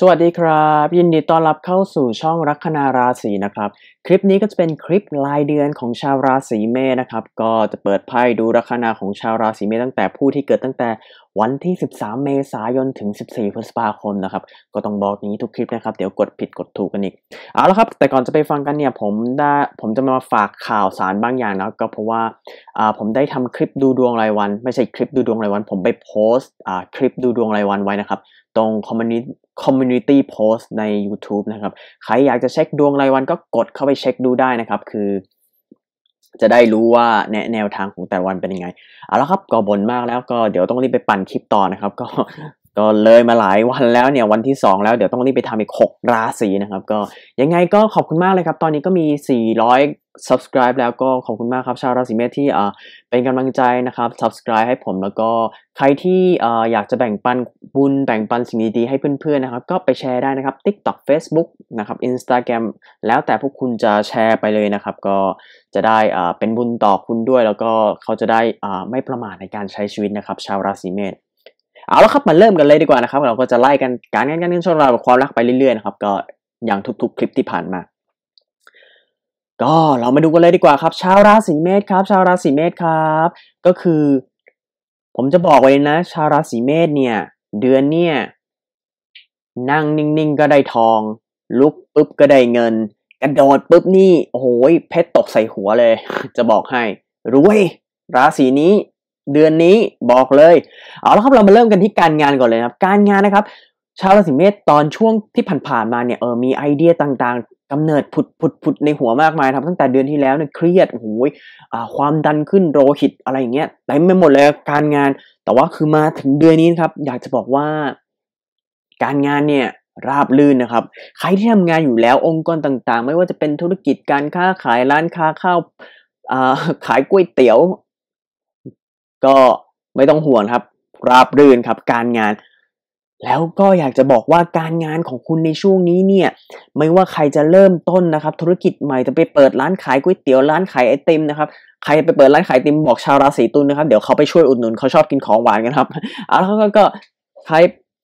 สวัสดีครับ ยินดีต้อนรับเข้าสู่ช่องรัคนาราศีนะครับคลิปนี้ก็จะเป็นคลิปรายเดือนของชาวราศีเมษนะครับ ก็จะเปิดไพ่ดูราคานาของชาวราศีเมษตั้งแต่ผู้ที่เกิดตั้งแต่วันที่ 13 เมษายนถึง 14 พฤษภาคมนะครับก็ต้องบอกนี้ทุกคลิปนะครับ เดี๋ยวกดผิดกดถูกกันอีก เอาละครับ แต่ก่อนจะไปฟังกันเนี่ยผมได้ผมจะมาฝากข่าวสารบางอย่างนะก็เพราะว่าผมได้ทำคลิปดูดวงรายวัน ไม่ใช่คลิปดูดวงรายวัน ผมไปโพสต์คลิปดูดวงรายวันไว้นะครับตรงคอมมูนิตี้โพสต์ใน YouTube นะครับใครอยากจะเช็คดวงรายวัน ก็กดเข้าไปเช็คดูได้นะครับ คือจะได้รู้ว่าแนวทางของแต่ละวันเป็นยังไงเอาละครับก็บ่นมากแล้วก็เดี๋ยวต้องรีบไปปั่นคลิปต่อนะครับ ก็ก็เลยมาหลายวันแล้วเนี่ยวันที่ 2 แล้วเดี๋ยวต้องรีบไปทำอีก6ราศีนะครับก็ยังไงก็ขอบคุณมากเลยครับตอนนี้ก็มี 400 subscribe แล้วก็ขอบคุณมากครับชาวราศีเมษที่เป็นกำลังใจนะครับ subscribe ให้ผมแล้วก็ใครที่อยากจะแบ่งปันบุญ แบ่งปันสิ่งดีๆให้เพื่อนๆนะครับก็ไปแชร์ได้นะครับ TikTok Facebook นะครับ Instagram แล้วแต่พวกคุณจะแชร์ไปเลยนะครับก็จะได้เป็นบุญต่อคุณด้วย แล้วก็เขาจะได้ไม่ประมาทในการใช้ชีวิตนะครับชาวราศีเมษเอาละครับมาเริ่มกันเลยดีกว่านะครับ เราก็จะไล่กันการงานการเงินช่ลาเกับความรักไปเรื่อยๆนะครับก็อย่างทุกๆคลิปที่ผ่านมา ก็เรามาดูกันเลยดีกว่าครับชาวราศีเมษครับ ชาวราศีเมษครับ ก็คือ ผมจะบอกไว้นะชาวราศีเมษเนี่ย เดือนเนี่ยนั่งนิ่งๆก็ได้ทอง ลุกปุ๊บก็ได้เงินกระโดดปุ๊บนี่โอ้โหเพชรตกใส่หัวเลย จะบอกให้รวยราศีนี้เดือนนี้บอกเลย เอาละครับเรามาเริ่มกันที่การงานก่อนเลยครับการงานนะครับ ชาวราศีเมษตอนช่วงที่ผ่านๆมาเนี่ยเออมีไอเดียต่างๆ กำเนิดผุดผุดผุดในหัวมากมายครับตั้งแต่เดือนที่แล้วเนี่ยเครียดโอ้โหความดันขึ้นโรหิตอะไรอย่างเงี้ยเต็ไม่หมดเลยการงานแต่ว่าคือมาถึงเดือนนี้นครับ อยากจะบอกว่าการงานเนี่ยราบลื่นนะครับ ใครที่ทำงานอยู่แล้วองค์กรต่างๆ ไม่ว่าจะเป็นธุรกิจการค้าขายร้านค้าข้าวขายก๋วยเตี๋ยวก็ไม่ต้องห่วงครับราบรื่นครับการงาน แล้วก็อยากจะบอกว่าการงานของคุณในช่วงนี้เนี่ย ไม่ว่าใครจะเริ่มต้นนะครับ ธุรกิจใหม่จะไปเปิดร้านขายก๋วยเตี๋ยวร้านขายไอติมนะครับใครไปเปิดร้านขายไอติมบอกชาวราศีตุลนนะครับเดี๋ยวเขาไปช่วยอุดหนุนเขาชอบกินของหวานกันครับเอาแล้วก็ใคร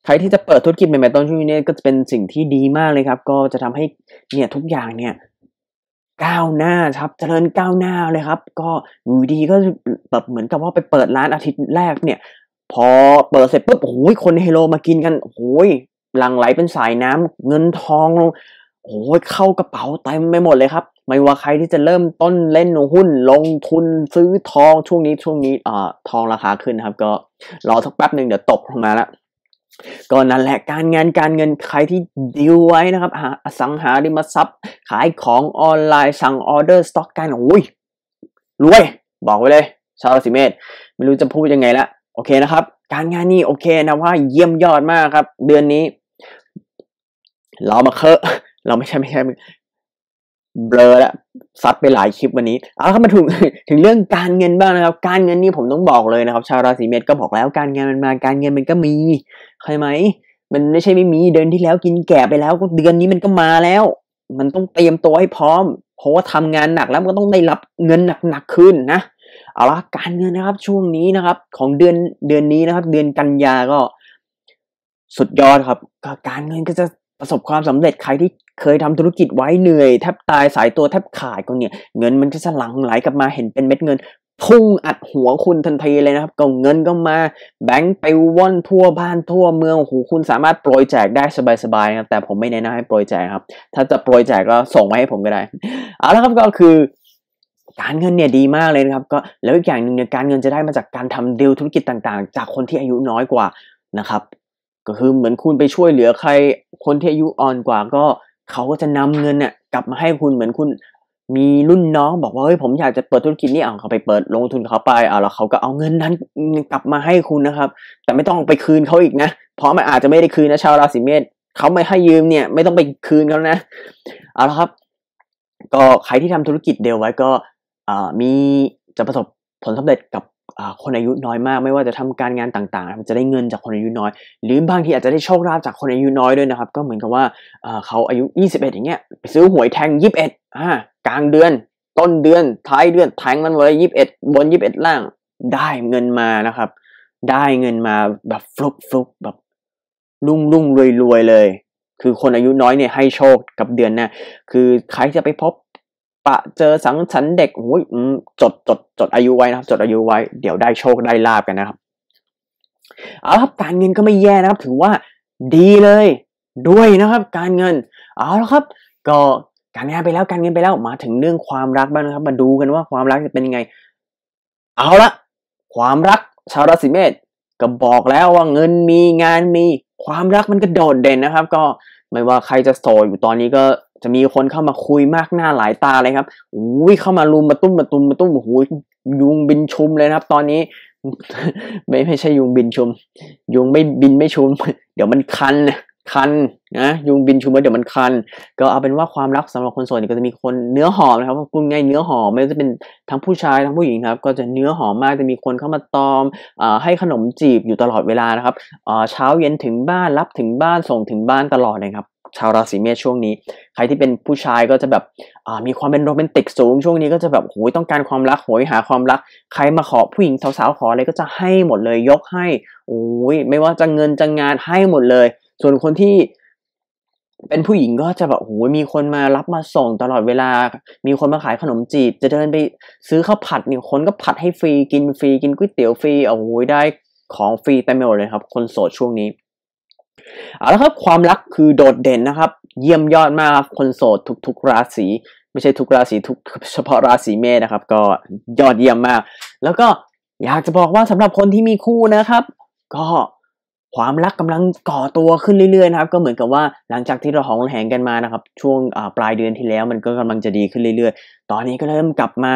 ใครที่จะเปิดธุรกิจใหม่ๆตอนช่วงนี้ก็จะเป็นสิ่งที่ดีมากเลยครับ ก็จะทำให้เนี่ยทุกอย่างเนี่ยก้าวหน้าครับเจริญก้าวหน้าเลยครับ ก็อยู่ดีก็แบบเหมือนกับว่าไปเปิดร้านอาทิตย์แรกเนี่ย พอเปิดเสร็จปุ๊บโอ้ยคนเฮโลมากินกันโอ้ยหลั่งไหลเป็นสายน้ำเงินทองโอ้ยเข้ากระเป๋าเต็มไปหมดเลยครับ ไม่ว่าใครที่จะเริ่มต้นเล่นหุ้นลงทุนซื้อทองช่วงนี้ช่วงนี้อ่าทองราคาขึ้นนะครับ ก็รอสักแป๊บหนึ่งเดี๋ยวตกลงมาแล้วก็นั่นแหละการงานการเงินใครที่ดีวไว้นะครับหาอสังหาริมทรัพย์ ขายของออนไลน์สั่งออเดอร์สต็อกกันโอ้ยรวยบอกไว้เลยชาวริศเมตไม่รู้จะพูดยังไงละโอเคนะครับ การงานนี่โอเคนะว่าเยี่ยมยอดมากครับ เดือนนี้เรามาเคอะเราไม่ใช่ไม่ใช่เบลอละซัดไปหลายคลิปวันนี้เอาลข้ามาถึงถึงเรื่องการเงินบ้างนะครับการเงินนี่ผมต้องบอกเลยนะครับ ชาวราศีเมษก็บอกแล้วการเงินมันมาการเงินมันก็มี ใครไหมมันไม่ใช่ไม่มีเดือนที่แล้วกินแก่ไปแล้วเดือนนี้มันก็มาแล้ว มันต้องเตรียมตัวให้พร้อมเพราะว่าทำงานหนักแล้วก็ต้องได้รับเงินหนักๆขึ้นนะเอาละการเงินนะครับช่วงนี้นะครับ ของเดือนเดือนนี้นะครับ เดือนกันยาก็สุดยอดครับการเงินก็จะประสบความสำเร็จใครที่เคยทำธุรกิจไว้เหนื่อยแทบตายสายตัวแทบขาดก็เนี่ย เงินมันก็จะลังไหลกลับมาเห็นเป็นเม็ดเงินพุ่งอัดหัวคุณทันทีเลยนะครับ ก็เงินก็มาแบงค์ไปว่อนทั่วบ้านทั่วเมืองหูคุณสามารถโปรยแจกได้สบายๆนะแต่ผมไม่แนะนำให้โปรยแจกครับ ถ้าจะโปรยแจกก็ส่งมาให้ผมก็ได้เอาละครับก็คือการเงินเนี่ยดีมากเลยนะครับก็แล้วอีกอย่างหนึ่งเนี่ยการเงินจะได้มาจากการทำดีลธุรกิจต่างๆ จากคนที่อายุน้อยกว่านะครับ ก็คือเหมือนคุณไปช่วยเหลือใครคนที่อายุอ่อนกว่าก็เขาก็จะนำเงินเนี่ยกลับมาให้คุณเหมือนคุณมีรุ่นน้อง บอกว่าเฮ้ยผมอยากจะเปิดธุรกิจนี่เอาเขาไปเปิดลงทุนเขาไปเอาแล้วเขาก็เอาเงินนั้นกลับมาให้คุณนะครับ แต่ไม่ต้องไปคืนเขาอีกนะ เพราะมันอาจจะไม่ได้คืนนะชาวราศีเมษเขาไม่ให้ยืมเนี่ยไม่ต้องไปคืนเขานะเอาละครับ ก็ใครที่ทำธุรกิจเดียวไว้ก็มีจะประสบผลสำเร็จกับคนอายุน้อยมากไม่ว่าจะทำการงานต่างๆจะได้เงินจากคนอายุน้อย หรือบางทีอาจจะได้โชคลาภจากคนอายุน้อยด้วยนะครับ ก็เหมือนกับว่าเขาอายุ 21 อย่างเงี้ยไปซื้อหวยแทง21อ่ากลางเดือน ต้นเดือนท้ายเดือนแทงมันเวย21บน21ล่างได้เงินมานะครับได้เงินมาแบบฟลุกฟลุกแบบรุ่งรุ่งรวยรวยเลย คือคนอายุน้อยเนี่ยให้โชคกับเดือนนะคือใครจะไปพบปะเจอสังสรรค์เด็กโอ้ยจดจดจดอายุไว้นะครับ จดอายุไว้ เดี๋ยวได้โชคได้ลาบกันนะครับเอาครับการเงินก็ไม่แย่นะครับ ถือว่าดีเลย ด้วยนะครับ การเงิน เอาลวครับ ก็การงานไปแล้วการเงินไปแล้วมาถึงเรื่องความรักบ้างนะครับมาดูกันว่าความรักจะเป็นยังไง เอาละความรักชาวราศีเมษก็บอกแล้วว่าเงินมีงานมีความรักมันก็โดดเด่นนะครับ ก็ไม่ว่าใครจะโสดอยู่ตอนนี้ก็จะมีคนเข้ามาคุยมากหน้าหลายตาเลยครับอุ้ยเข้ามาลุมมาตุ้มมาตุ้มมาตุ้ม โอ้โหยุงบินชุมเลยนะครับ ตอนนี้ไม่ไม่ใช่ยุงบินชุมยุงไม่บินไม่ชุมเดี๋ยวมันคันคันนะ ยุงบินชุมแล้วเดี๋ยวมันคัน ก็เอาเป็นว่าความรักสำหรับคนโสดนี่ก็จะมีคนเนื้อหอมนะครับพูดง่ายเนื้อหอมไม่ว่าจะเป็นทั้งผู้ชายทั้งผู้หญิงครับ ก็จะเนื้อหอมมาก จะมีคนเข้ามาตอมอให้ขนมจีบอยู่ตลอดเวลานะครับ เช้าเย็นถึงบ้านรับถึงบ้านส่งถึงบ้านตลอดเลยครับชาวราศีเมษช่วงนี้ ใครที่เป็นผู้ชายก็จะแบบมีความเป็นโรแมนติกสูงช่วงนี้ ก็จะแบบโอ้ยต้องการความรักโอยหาความรัก ใครมาขอผู้หญิงสาวๆขออะไรก็จะให้หมดเลยยกให้โอ้ยไม่ว่าจะเงิน จะงานให้หมดเลย ส่วนคนที่เป็นผู้หญิงก็จะแบบโอ้ยมีคนมารับมาส่งตลอดเวลา มีคนมาขายขนมจีบ จะเดินไป ซื้อข้าวผัดเนี่ยคนก็ผัดให้ฟรีกินฟรีกินก๋วยเตี๋ยวฟรีโอ้ยได้ของฟรีเต็มไปหมดเลยครับ คนโสดช่วงนี้เอาละครับความรักคือโดดเด่นนะครับ เยี่ยมยอดมากครับคนโสดทุกๆราศีไม่ใช่ทุกราศีทุก เฉพาะราศีเมษนะครับ ก็ยอดเยี่ยมมาก แล้วก็อยากจะบอกว่าสำหรับคนที่มีคู่นะครับ ก็ความรักกำลังก่อตัวขึ้นเรื่อยๆนะครับก็เหมือนกับว่าหลังจากที่เราหองแหงกันมานะครับ ช่วงปลายเดือนที่แล้ว มันก็กำลังจะดีขึ้นเรื่อยๆ ตอนนี้ก็เริ่มกลับมา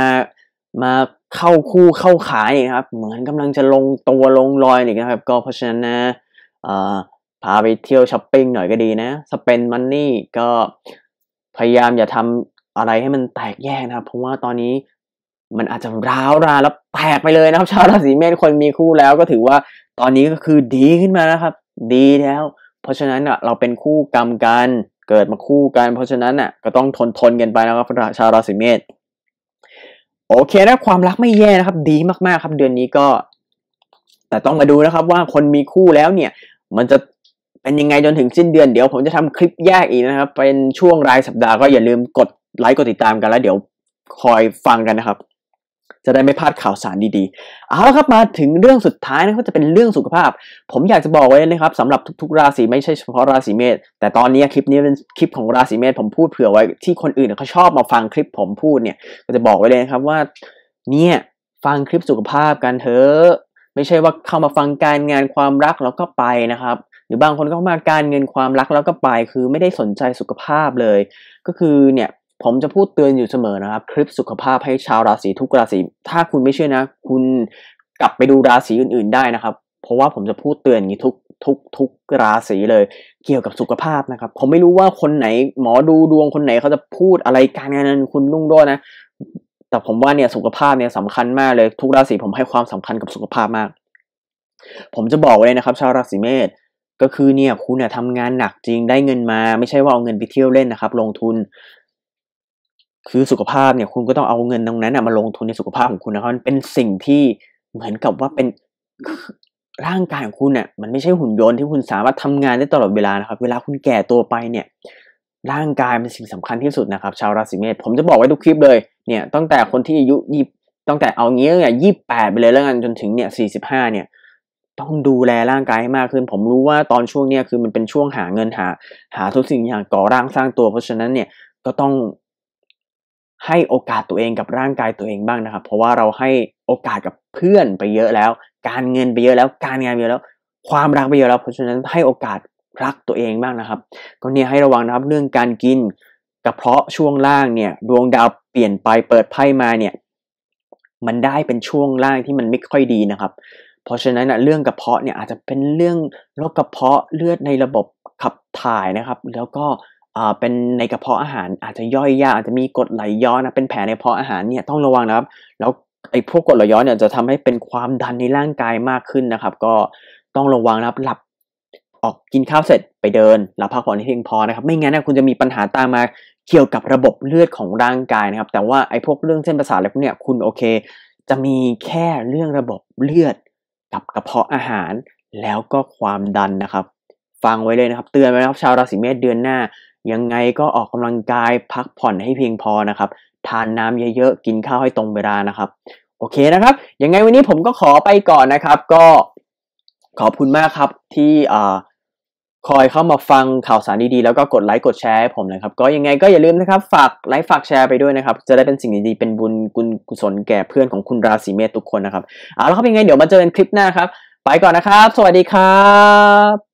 มาเข้าคู่เข้าขายนะครับเหมือนกำลังจะลงตัวลงรอยอีกนะครับ ก็เพราะฉะนั้นนะพาไปเที่ยวช้อปปิ้งหน่อยก็ดีนะสเปนมันนี่ก็พยายามอย่าทำอะไรให้มันแตกแยกนะครับเพราะว่าตอนนี้มันอาจจะร้าวราแล้วแตกไปเลยนะครับ ชาวราศีเมษคนมีคู่แล้ว ก็ถือว่าตอนนี้ก็คือดีขึ้นมานะครับ ดีแล้ว เพราะฉะนั้นอ่ะ เราเป็นคู่กรรมกันเกิดมาคู่กันเพราะฉะนั้นอ่ะก็ต้องทนทนกันไปนะครับชาวราศีเมษโอเคนะความรักไม่แย่นะครับ ดีมากๆ ครับเดือนนี้ก็ แต่ต้องมาดูนะครับ ว่าคนมีคู่แล้วเนี่ย มันจะเป็นยังไงจนถึงสิ้นเดือนเดี๋ยวผมจะทำคลิปแยกอีกนะครับ เป็นช่วงรายสัปดาห์ก็อย่าลืมกด ไลค์กดติดตามกันแล้ว เดี๋ยวคอยฟังกันนะครับ จะได้ไม่พลาดข่าวสารดีๆ เอาละครับมาถึงเรื่องสุดท้ายนะก็จะเป็นเรื่องสุขภาพ ผมอยากจะบอกไว้นะครับสำหรับทุกๆ ราศีไม่ใช่เฉพาะราศีเมษแต่ตอนนี้คลิปนี้เป็นคลิปของราศีเมษผมพูดเผื่อไว้ที่คนอื่นเขาชอบมาฟังคลิปผมพูดเนี่ยก็จะบอกไว้เลยนะครับว่า เนี่ยฟังคลิปสุขภาพกันเถอะไม่ใช่ว่าเข้ามาฟังการงานความรักแล้วก็ไปนะครับหรือบางคนก็มาการเงินความรักแล้วก็ไปคือไม่ได้สนใจสุขภาพเลย ก็คือเนี่ย ผมจะพูดเตือนอยู่เสมอนะครับ คลิปสุขภาพให้ชาวราศีทุกราศีถ้าคุณไม่เชื่อนะ คุณกลับไปดูราศีอื่นๆได้นะครับเพราะว่าผมจะพูดเตือน อย่างนี้ทุกทุกทุกราศีเลย เกี่ยวกับสุขภาพนะครับ ผมไม่รู้ว่าคนไหน หมอดูดวงคนไหนเขาจะพูดอะไรการงานคุณรุ่งด้วยนะแต่ผมว่าเนี่ยสุขภาพเนี่ยสำคัญมากเลยทุกราศีผมให้ความสำคัญกับสุขภาพมาก ผมจะบอกเลยนะครับ ชาวราศีเมษก็คือเนี่ยคุณเนี่ยทำงานหนักจริงได้เงินมา ไม่ใช่ว่าเอาเงินไปเที่ยวเล่นนะครับ ลงทุน คือสุขภาพเนี่ย คุณก็ต้องเอาเงินตรงนั้นนะมาลงทุนในสุขภาพของคุณนะครับเป็นสิ่งที่เหมือนกับว่าเป็นร่างกายของคุณเนี่ยมันไม่ใช่หุ่นยนต์ที่คุณสามารถทำงานได้ตลอดเวลานะครับ เวลาคุณแก่ตัวไปเนี่ย ร่างกายเป็นสิ่งสำคัญที่สุดนะครับ ชาวราศีเมษผมจะบอกไว้ทุกคลิปเลย เนี่ยตั้งแต่คนที่อายุยี่ตั้งแต่เอาเงี้ยเนี่ยยี่แปดไปเลยแล้วกันจนถึงเนี่ยสี่สิบห้าเนี่ยต้องดูแลร่างกายให้มากขึ้น ผมรู้ว่าตอนช่วงเนี้ยคือมันเป็นช่วงหาเงินหาหาทุกสิ่งอย่างก่อร่างสร้างตัว เพราะฉะนั้นเนี่ยก็ต้องให้โอกาสตัวเองกับร่างกายตัวเองบ้างนะครับ เพราะว่าเราให้โอกาสกับเพื่อนไปเยอะแล้ว การเงินไปเยอะแล้วการงานไปเยอะแล้ว ความรักไปเยอะแล้วเพราะฉะนั้นให้โอกาสรักตัวเองบ้างนะครับก็เนี่ยให้ระวังนะครับเรื่องการกินกระเพาะช่วงล่างเนี่ยดวงดาวเปลี่ยนไปเปิดไพ่มาเนี่ย มันได้เป็นช่วงล่างที่มันไม่ค่อยดีนะครับเพราะฉะนั้นนะเรื่องกระเพาะเนี่ยอาจจะเป็นเรื่องโรคกระเพาะเลือดในระบบขับถ่ายนะครับ แล้วก็เป็นในกระเพาะอาหาร อาจจะย่อยยากอาจจะมีกรดไหลย้อนนะเป็นแผลในกระเพาะอาหารเนี่ยต้องระวังนะครับ แล้วไอ้พวกกรดไหลย้อนเนี่ยจะทำให้เป็นความดันในร่างกายมากขึ้นนะครับ ก็ต้องระวังนะครับหลับออกกินข้าวเสร็จไปเดินหลับพักผ่อนให้เพียงพอนะครับ ไม่งั้นนะคุณจะมีปัญหาตามมาเกี่ยวกับระบบเลือดของร่างกายนะครับ แต่ว่าไอ้พวกเรื่องเส้นประสาทอะไรพวกเนี้ยคุณโอเค จะมีแค่เรื่องระบบเลือดกับกระเพาะอาหารแล้วก็ความดันนะครับ ฟังไว้เลยนะครับ เตือนไว้นะครับชาวราศีเมษเดือนหน้า ยังไงก็ออกกำลังกายพักผ่อนให้เพียงพอนะครับ ทานน้ำเยอะๆกินข้าวให้ตรงเวลานะครับ โอเคนะครับยังไงวันนี้ผมก็ขอไปก่อนนะครับ ก็ ขอบคุณมากครับที่อ่าคอยเข้ามาฟังข่าวสารดีๆ แล้วก็กดไลค์กดแชร์ให้ผมนะครับ ก็ยังไงก็อย่าลืมนะครับ ฝากไลค์ฝากแชร์ไปด้วยนะครับ จะได้เป็นสิ่งดีๆ เป็นบุญกุศลแก่เพื่อนของคุณราศีเมษทุกคนนะครับเอาละครับยังไงเดี๋ยวมาเจอกันคลิปหน้าครับ ไปก่อนนะครับ สวัสดีครับ